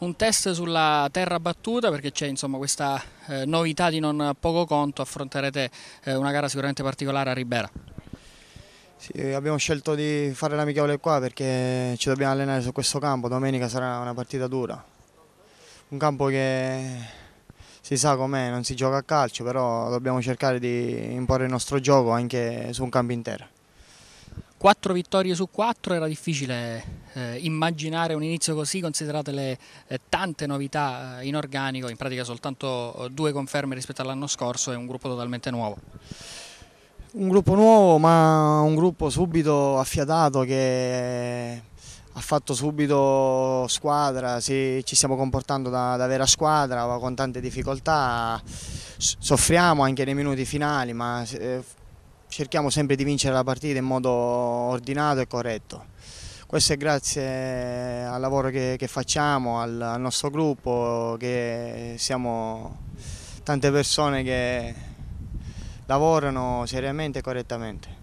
un test sulla terra battuta perché c'è questa eh, novità di non poco conto, affronterete eh, una gara sicuramente particolare a Ribera. Sì, abbiamo scelto di fare l'amichevole qua perché ci dobbiamo allenare su questo campo, domenica sarà una partita dura, un campo che si sa com'è, non si gioca a calcio, però dobbiamo cercare di imporre il nostro gioco anche su un campo intero. Quattro vittorie su quattro, era difficile eh, immaginare un inizio così considerate le eh, tante novità eh, in organico, in pratica soltanto eh, due conferme rispetto all'anno scorso e un gruppo totalmente nuovo. Un gruppo nuovo ma un gruppo subito affiatato che ha fatto subito squadra, sì, ci stiamo comportando da, da, vera squadra con tante difficoltà, soffriamo anche nei minuti finali ma eh, cerchiamo sempre di vincere la partita in modo ordinato e corretto. Questo è grazie al lavoro che, che facciamo, al, al, nostro gruppo, che siamo tante persone che lavorano seriamente e correttamente.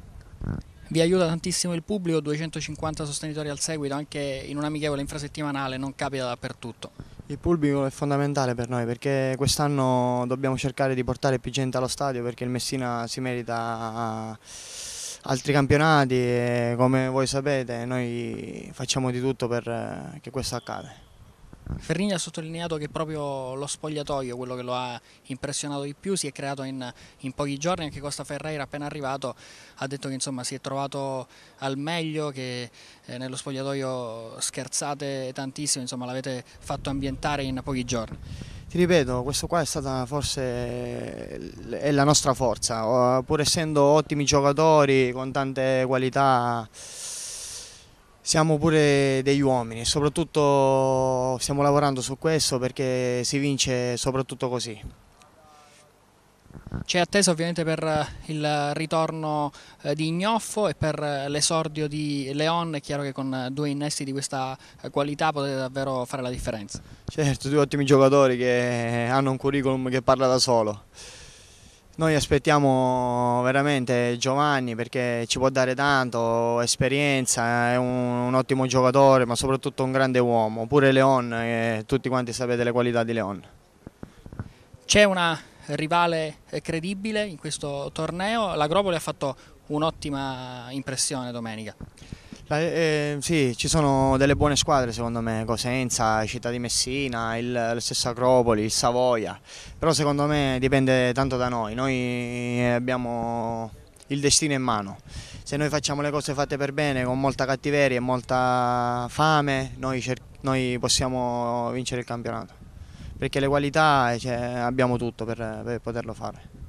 Vi aiuta tantissimo il pubblico, 250 sostenitori al seguito, anche in un'amichevole infrasettimanale, non capita dappertutto. Il pubblico è fondamentale per noi perché quest'anno dobbiamo cercare di portare più gente allo stadio perché il Messina si merita altri campionati e come voi sapete noi facciamo di tutto per eh, che questo accada. Ferrini ha sottolineato che proprio lo spogliatoio, quello che lo ha impressionato di più, si è creato in, in pochi giorni, anche Costa Ferreira appena arrivato ha detto che insomma, si è trovato al meglio, che eh, nello spogliatoio scherzate tantissimo, l'avete fatto ambientare in pochi giorni. Ti ripeto, questo qua è stata forse è la nostra forza, pur essendo ottimi giocatori con tante qualità siamo pure degli uomini e soprattutto stiamo lavorando su questo perché si vince soprattutto così. C'è attesa ovviamente per eh, il ritorno eh, di Ignoffo e per eh, l'esordio di Leon, è chiaro che con due innesti di questa qualità potete davvero fare la differenza. Certo, due ottimi giocatori che hanno un curriculum che parla da solo. Noi aspettiamo veramente Giovanni perché ci può dare tanto, esperienza, è un, un ottimo giocatore ma soprattutto un grande uomo, pure Leon, eh, tutti quanti sapete le qualità di Leon. C'è una rivale eh, credibile in questo torneo, la Gropoli ha fatto un'ottima impressione domenica. Eh, sì, ci sono delle buone squadre secondo me, Cosenza, Città di Messina, il, la stessa Acropoli, il Savoia, però secondo me dipende tanto da noi, noi eh, abbiamo il destino in mano, se noi facciamo le cose fatte per bene con molta cattiveria e molta fame noi, noi, possiamo vincere il campionato, perché le qualità cioè, abbiamo tutto per, per poterlo fare.